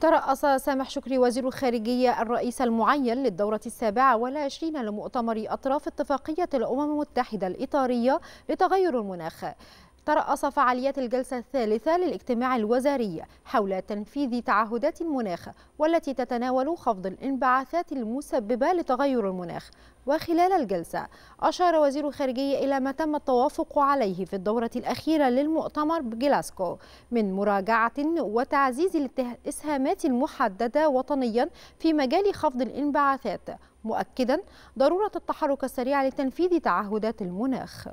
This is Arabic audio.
ترأس سامح شكري وزير الخارجية الرئيس المعين للدورة السابعة والعشرين لمؤتمر أطراف اتفاقية الأمم المتحدة الإطارية لتغير المناخ ترأس فعاليات الجلسة الثالثة للاجتماع الوزاري حول تنفيذ تعهدات المناخ والتي تتناول خفض الانبعاثات المسببة لتغير المناخ وخلال الجلسة أشار وزير الخارجية إلى ما تم التوافق عليه في الدورة الأخيرة للمؤتمر بجلاسكو من مراجعة وتعزيز الإسهامات المحددة وطنيا في مجال خفض الانبعاثات مؤكدا ضرورة التحرك السريع لتنفيذ تعهدات المناخ